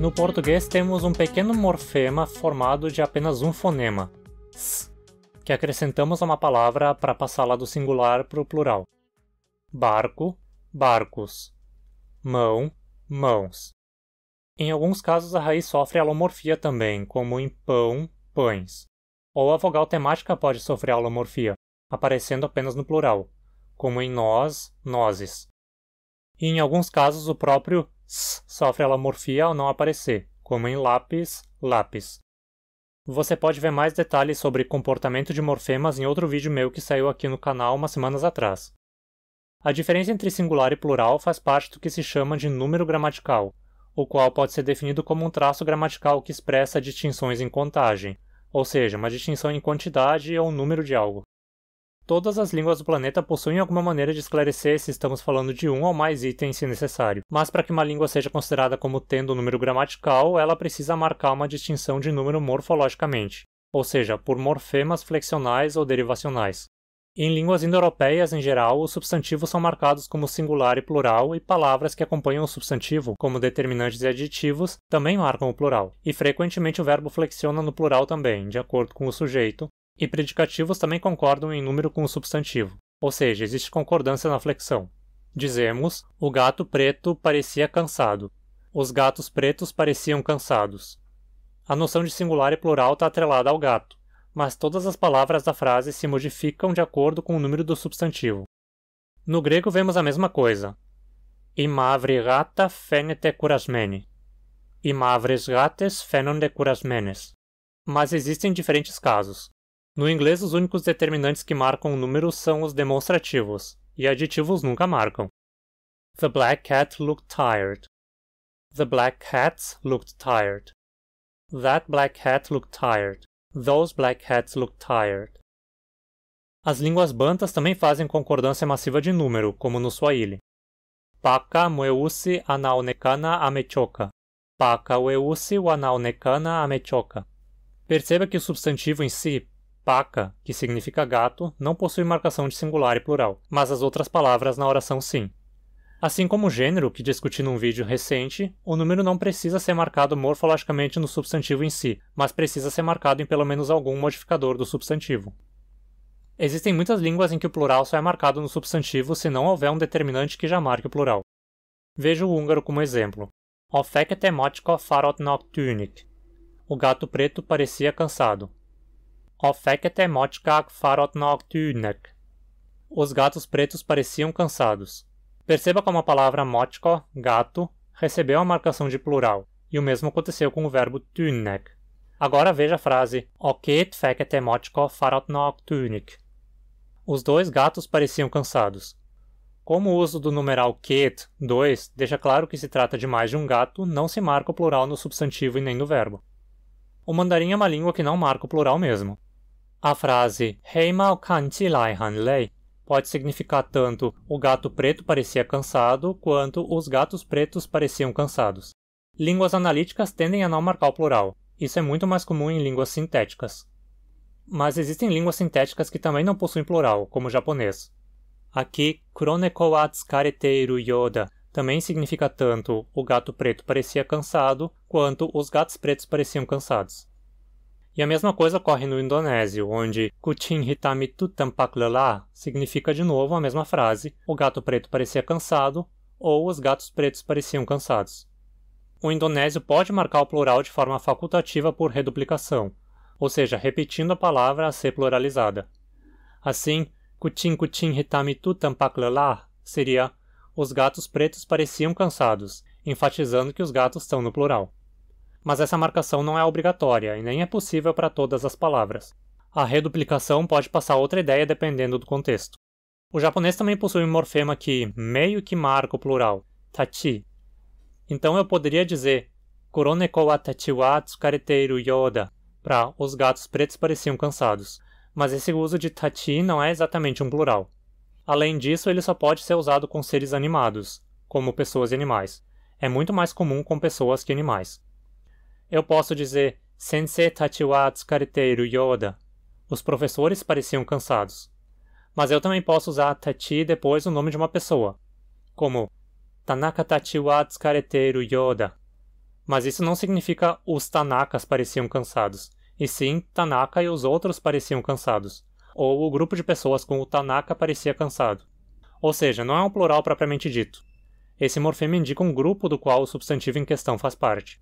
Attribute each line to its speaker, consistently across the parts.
Speaker 1: No português temos um pequeno morfema formado de apenas um fonema, s, que acrescentamos a uma palavra para passá-la do singular para o plural. Barco, barcos. Mão, mãos. Em alguns casos a raiz sofre alomorfia também, como em pão, pães. Ou a vogal temática pode sofrer alomorfia, aparecendo apenas no plural, como em nós, nozes. E em alguns casos o próprio sofre ela morfia ao não aparecer, como em lápis, lápis. Você pode ver mais detalhes sobre comportamento de morfemas em outro vídeo meu que saiu aqui no canal umas semanas atrás. A diferença entre singular e plural faz parte do que se chama de número gramatical, o qual pode ser definido como um traço gramatical que expressa distinções em contagem, ou seja, uma distinção em quantidade ou número de algo. Todas as línguas do planeta possuem alguma maneira de esclarecer se estamos falando de um ou mais itens se necessário, mas para que uma língua seja considerada como tendo um número gramatical, ela precisa marcar uma distinção de número morfologicamente, ou seja, por morfemas flexionais ou derivacionais. Em línguas indo-europeias, em geral, os substantivos são marcados como singular e plural, e palavras que acompanham o substantivo, como determinantes e adjetivos, também marcam o plural. E frequentemente o verbo flexiona no plural também, de acordo com o sujeito, e predicativos também concordam em número com o substantivo, ou seja, existe concordância na flexão. Dizemos: o gato preto parecia cansado. Os gatos pretos pareciam cansados. A noção de singular e plural está atrelada ao gato, mas todas as palavras da frase se modificam de acordo com o número do substantivo. No grego vemos a mesma coisa. Imavrigata fenete curasmene. Imavres gates de kurasmenes. Mas existem diferentes casos. No inglês, os únicos determinantes que marcam o número são os demonstrativos, e aditivos nunca marcam. The black cat looked tired. The black cats looked tired. That black cat looked tired. Those black cats looked tired. As línguas bantas também fazem concordância massiva de número, como no Swahili. Paka mweusi anaonekana amechoka. Paka weusi wanaonekana amechoka. Perceba que o substantivo em si Paca, que significa gato, não possui marcação de singular e plural, mas as outras palavras na oração sim. Assim como o gênero, que discuti num vídeo recente, o número não precisa ser marcado morfologicamente no substantivo em si, mas precisa ser marcado em pelo menos algum modificador do substantivo. Existem muitas línguas em que o plural só é marcado no substantivo se não houver um determinante que já marque o plural. Veja o húngaro como exemplo. O fekete O gato preto parecia cansado. Ó Fekete Motkak Farotnog Tűnek. Os gatos pretos pareciam cansados. Perceba como a palavra motko, gato, recebeu a marcação de plural, e o mesmo aconteceu com o verbo tűnnek. Agora veja a frase Ó két fekete motko farotnog tűnik. Os dois gatos pareciam cansados. Como o uso do numeral ket, dois, deixa claro que se trata de mais de um gato, não se marca o plural no substantivo e nem no verbo. O mandarim é uma língua que não marca o plural mesmo. A frase Hei Mao Kan Han Lei pode significar tanto o gato preto parecia cansado quanto os gatos pretos pareciam cansados. Línguas analíticas tendem a não marcar o plural. Isso é muito mais comum em línguas sintéticas. Mas existem línguas sintéticas que também não possuem plural, como o japonês. Aqui, Kroneko Atskareteiru yoda também significa tanto o gato preto parecia cansado quanto os gatos pretos pareciam cansados. E a mesma coisa ocorre no indonésio, onde Kucing Hitami Tutampaklelá significa de novo a mesma frase: o gato preto parecia cansado ou os gatos pretos pareciam cansados. O indonésio pode marcar o plural de forma facultativa por reduplicação, ou seja, repetindo a palavra a ser pluralizada. Assim, Kucing Kucing Hitami Tutampaklelá seria os gatos pretos pareciam cansados, enfatizando que os gatos estão no plural mas essa marcação não é obrigatória e nem é possível para todas as palavras. A reduplicação pode passar outra ideia dependendo do contexto. O japonês também possui um morfema que meio que marca o plural, tachi. Então eu poderia dizer Kuroneko wa tachi wa tsukareteiru yoda para os gatos pretos pareciam cansados, mas esse uso de tachi não é exatamente um plural. Além disso, ele só pode ser usado com seres animados, como pessoas e animais. É muito mais comum com pessoas que animais. Eu posso dizer Sensei Tachiwa Tsukareteru Yoda. Os professores pareciam cansados. Mas eu também posso usar Tachi depois o nome de uma pessoa, como Tanaka Tachiwa Tsukareteru Yoda. Mas isso não significa os Tanakas pareciam cansados, e sim Tanaka e os outros pareciam cansados, ou o grupo de pessoas com o Tanaka parecia cansado. Ou seja, não é um plural propriamente dito. Esse morfema indica um grupo do qual o substantivo em questão faz parte.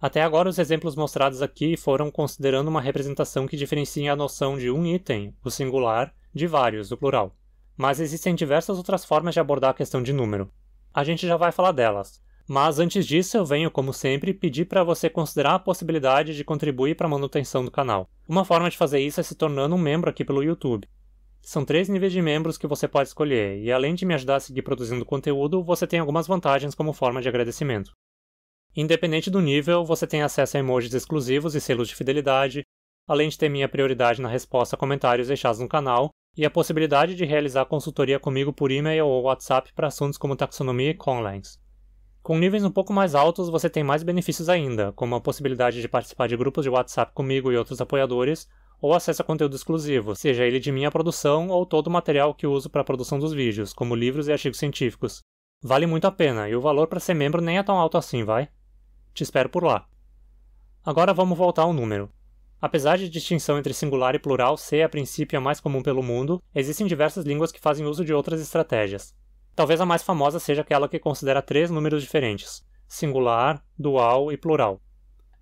Speaker 1: Até agora, os exemplos mostrados aqui foram considerando uma representação que diferencia a noção de um item, o singular, de vários, o plural. Mas existem diversas outras formas de abordar a questão de número. A gente já vai falar delas. Mas antes disso, eu venho, como sempre, pedir para você considerar a possibilidade de contribuir para a manutenção do canal. Uma forma de fazer isso é se tornando um membro aqui pelo YouTube. São três níveis de membros que você pode escolher, e além de me ajudar a seguir produzindo conteúdo, você tem algumas vantagens como forma de agradecimento. Independente do nível, você tem acesso a emojis exclusivos e selos de fidelidade, além de ter minha prioridade na resposta a comentários deixados no canal e a possibilidade de realizar consultoria comigo por e-mail ou WhatsApp para assuntos como taxonomia e conlangs. Com níveis um pouco mais altos, você tem mais benefícios ainda, como a possibilidade de participar de grupos de WhatsApp comigo e outros apoiadores, ou acesso a conteúdo exclusivo, seja ele de minha produção ou todo o material que uso para a produção dos vídeos, como livros e artigos científicos. Vale muito a pena, e o valor para ser membro nem é tão alto assim, vai? Te espero por lá. Agora vamos voltar ao número. Apesar de distinção entre singular e plural ser a princípio a mais comum pelo mundo, existem diversas línguas que fazem uso de outras estratégias. Talvez a mais famosa seja aquela que considera três números diferentes: singular, dual e plural.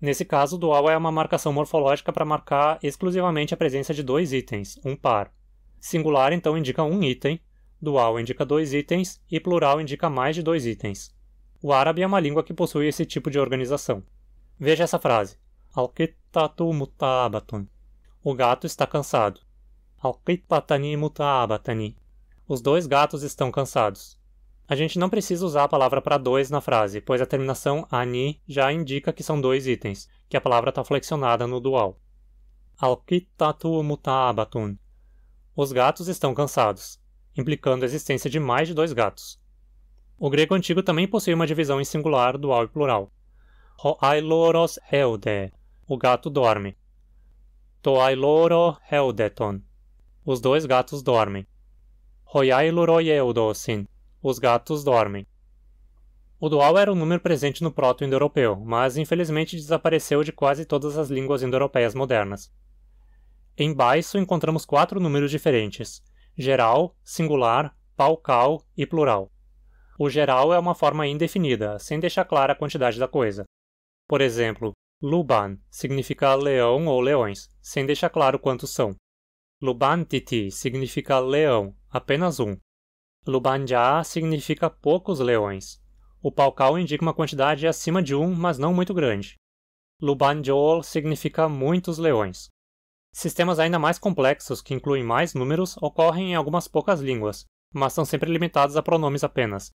Speaker 1: Nesse caso, dual é uma marcação morfológica para marcar exclusivamente a presença de dois itens, um par. Singular então indica um item, dual indica dois itens e plural indica mais de dois itens. O árabe é uma língua que possui esse tipo de organização. Veja essa frase: Al-Qittatu mutabatun. O gato está cansado. Al-Qittatani mutabatani. Os dois gatos estão cansados. A gente não precisa usar a palavra para dois na frase, pois a terminação ani já indica que são dois itens, que a palavra está flexionada no dual. Al-Qittatu mutabatun. Os gatos estão cansados, implicando a existência de mais de dois gatos. O grego antigo também possui uma divisão em singular, dual e plural. Hoailoros eude, o gato dorme. Toailoro eudeton, os dois gatos dormem. Hoiailoroieudosin, os gatos dormem. O dual era um número presente no proto-indo-europeu, mas infelizmente desapareceu de quase todas as línguas indo-europeias modernas. Em baixo encontramos quatro números diferentes: geral, singular, paucal e plural. O geral é uma forma indefinida, sem deixar clara a quantidade da coisa. Por exemplo, Luban significa leão ou leões, sem deixar claro quantos são. Lubantiti significa leão, apenas um. Lubanja significa poucos leões. O palcal indica uma quantidade acima de um, mas não muito grande. Lubanjol significa muitos leões. Sistemas ainda mais complexos, que incluem mais números, ocorrem em algumas poucas línguas, mas são sempre limitados a pronomes apenas,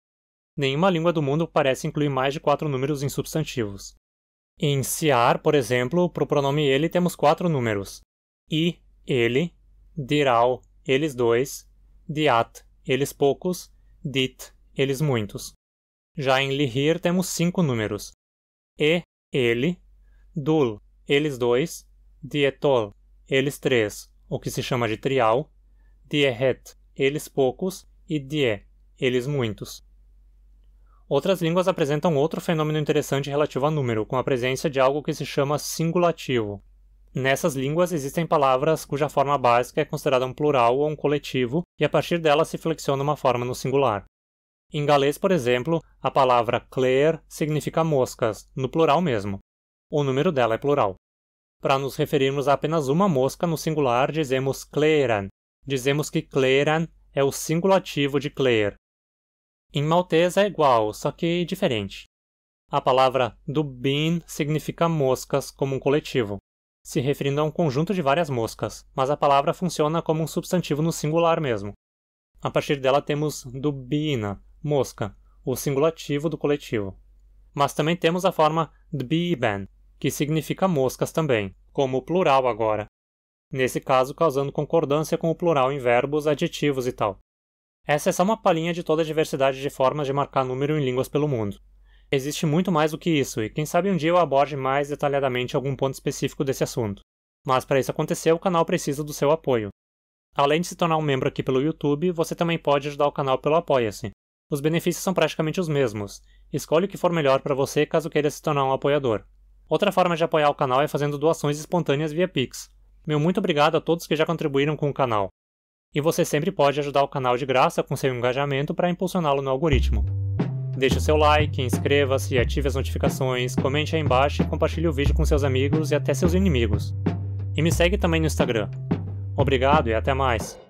Speaker 1: nenhuma língua do mundo parece incluir mais de quatro números em substantivos. Em Siar, por exemplo, para o pronome ele temos quatro números: i, ele, diral, eles dois, diat, eles poucos, dit, eles muitos. Já em Lihir temos cinco números: e, ele, dul, eles dois, dietol, eles três, o que se chama de trial, dieret, eles poucos, e die, eles muitos. Outras línguas apresentam outro fenômeno interessante relativo a número, com a presença de algo que se chama singulativo. Nessas línguas existem palavras cuja forma básica é considerada um plural ou um coletivo, e a partir dela se flexiona uma forma no singular. Em galês, por exemplo, a palavra "cler" significa moscas, no plural mesmo. O número dela é plural. Para nos referirmos a apenas uma mosca no singular, dizemos clearan. Dizemos que clearan é o singulativo de "cler". Em maltês é igual, só que diferente. A palavra dubin significa moscas como um coletivo, se referindo a um conjunto de várias moscas, mas a palavra funciona como um substantivo no singular mesmo. A partir dela temos dubina, mosca, o singulativo do coletivo. Mas também temos a forma dbiben, que significa moscas também, como o plural agora. Nesse caso, causando concordância com o plural em verbos, adjetivos e tal. Essa é só uma palhinha de toda a diversidade de formas de marcar número em línguas pelo mundo. Existe muito mais do que isso, e quem sabe um dia eu aborde mais detalhadamente algum ponto específico desse assunto. Mas para isso acontecer, o canal precisa do seu apoio. Além de se tornar um membro aqui pelo YouTube, você também pode ajudar o canal pelo Apoia-se. Os benefícios são praticamente os mesmos. Escolhe o que for melhor para você caso queira se tornar um apoiador. Outra forma de apoiar o canal é fazendo doações espontâneas via Pix. Meu muito obrigado a todos que já contribuíram com o canal. E você sempre pode ajudar o canal de graça com seu engajamento para impulsioná-lo no algoritmo. Deixe o seu like, inscreva-se, ative as notificações, comente aí embaixo e compartilhe o vídeo com seus amigos e até seus inimigos. E me segue também no Instagram. Obrigado e até mais!